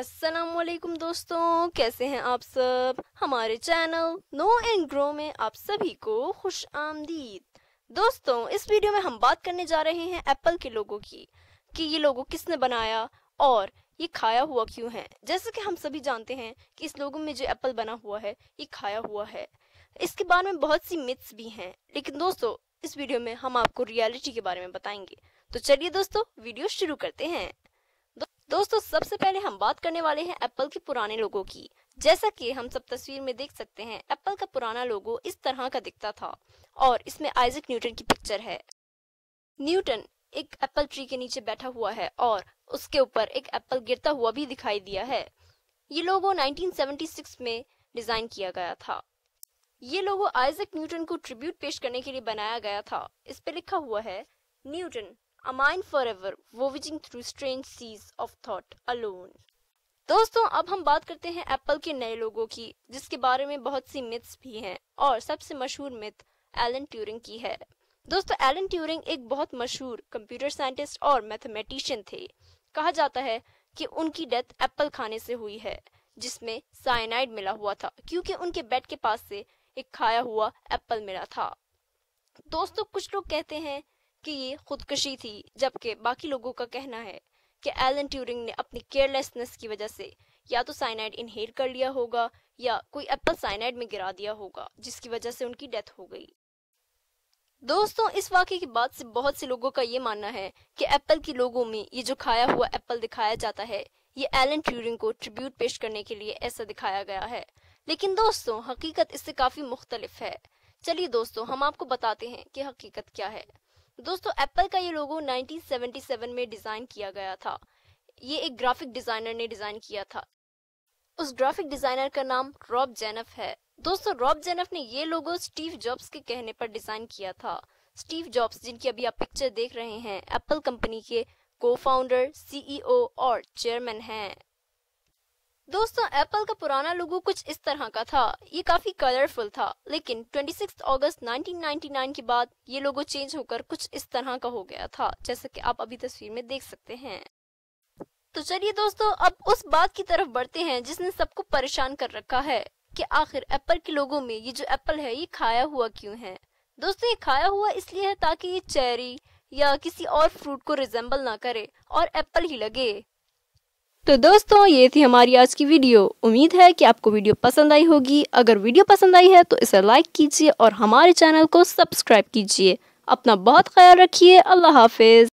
असलकुम दोस्तों कैसे हैं आप सब हमारे चैनल नो एंड ग्रो में आप सभी को खुश आमदीद दोस्तों इस वीडियो में हम बात करने जा रहे हैं एप्पल के लोगों की कि ये लोगों किसने बनाया और ये खाया हुआ क्यों है जैसे कि हम सभी जानते हैं कि इस लोगों में जो एप्पल बना हुआ है ये खाया हुआ है इसके बारे में बहुत सी मिथ्स भी हैं लेकिन दोस्तों इस वीडियो में हम आपको रियलिटी के बारे में बताएंगे तो चलिए दोस्तों वीडियो शुरू करते हैं दोस्तों सबसे पहले हम बात करने वाले हैं एप्पल के पुराने लोगों की जैसा कि हम सब तस्वीर में देख सकते हैं एप्पल का पुराना लोगो इस तरह का दिखता था और इसमें आइजक न्यूटन की पिक्चर है न्यूटन एक एप्पल ट्री के नीचे बैठा हुआ है और उसके ऊपर एक एप्पल गिरता हुआ भी दिखाई दिया है ये लोगो 1976 में डिजाइन किया गया था ये लोगो आइजक न्यूटन को ट्रिब्यूट पेश करने के लिए बनाया गया था इस पे लिखा हुआ है Newton a mind forever voyaging through strange seas of thought alone दोस्तों अब हम बात करते हैं एप्पल के नए लोगों की जिसके बारे में बहुत सी मिथ्स भी हैं और सबसे मशहूर मिथ एलन ट्यूरिंग की है दोस्तों एलन ट्यूरिंग एक बहुत मशहूर कंप्यूटर साइंटिस्ट और मैथमेटिशियन थे कहा जाता है कि उनकी डेथ एप्पल खाने से हुई है जिसमें साइनाइड मिला हुआ था क्योंकि उनके बेड के पास से एक खाया हुआ एप्पल मिला था दोस्तों कुछ लोग कहते हैं कि ये खुदकशी थी जबकि बाकी लोगों का कहना है कि एलन ट्यूरिंग ने अपनी केयरलेसनेस की वजह से या तो साइनाइड इनहेल कर लिया होगा या कोई एप्पल साइनाइड में गिरा दिया होगा जिसकी वजह से उनकी डेथ हो गई दोस्तों इस वाक्य की बात से बहुत से लोगों का ये मानना है कि एप्पल के लोगों में ये जो खाया हुआ एप्पल दिखाया जाता है ये एलन ट्यूरिंग को ट्रिब्यूट पेश करने के लिए ऐसा दिखाया गया है लेकिन दोस्तों हकीकत इससे काफी मुख्तलिफ है चलिए दोस्तों हम आपको बताते हैं कि हकीकत क्या है दोस्तों एप्पल का ये लोगो 1977 में डिजाइन किया गया था ये एक ग्राफिक डिजाइनर ने डिजाइन किया था उस ग्राफिक डिजाइनर का नाम रॉब जेनफ है दोस्तों रॉब जेनफ ने ये लोगो स्टीव जॉब्स के कहने पर डिजाइन किया था स्टीव जॉब्स जिनकी अभी आप पिक्चर देख रहे हैं एप्पल कंपनी के को फाउंडर सीईओ और चेयरमैन हैं दोस्तों एप्पल का पुराना लोगो कुछ इस तरह का था ये काफी कलरफुल था लेकिन 26 अगस्त 1999 के बाद ये लोगो चेंज होकर कुछ इस तरह का हो गया था जैसे कि आप अभी तस्वीर में देख सकते हैं तो चलिए दोस्तों अब उस बात की तरफ बढ़ते हैं जिसने सबको परेशान कर रखा है कि आखिर एप्पल के लोगों में ये जो एप्पल है ये खाया हुआ क्यों है दोस्तों ये खाया हुआ इसलिए है ताकि ये चेरी या किसी और फ्रूट को रिजेंबल ना करे और एप्पल ही लगे तो दोस्तों ये थी हमारी आज की वीडियो उम्मीद है कि आपको वीडियो पसंद आई होगी अगर वीडियो पसंद आई है तो इसे लाइक कीजिए और हमारे चैनल को सब्सक्राइब कीजिए अपना बहुत ख्याल रखिए अल्लाह हाफिज़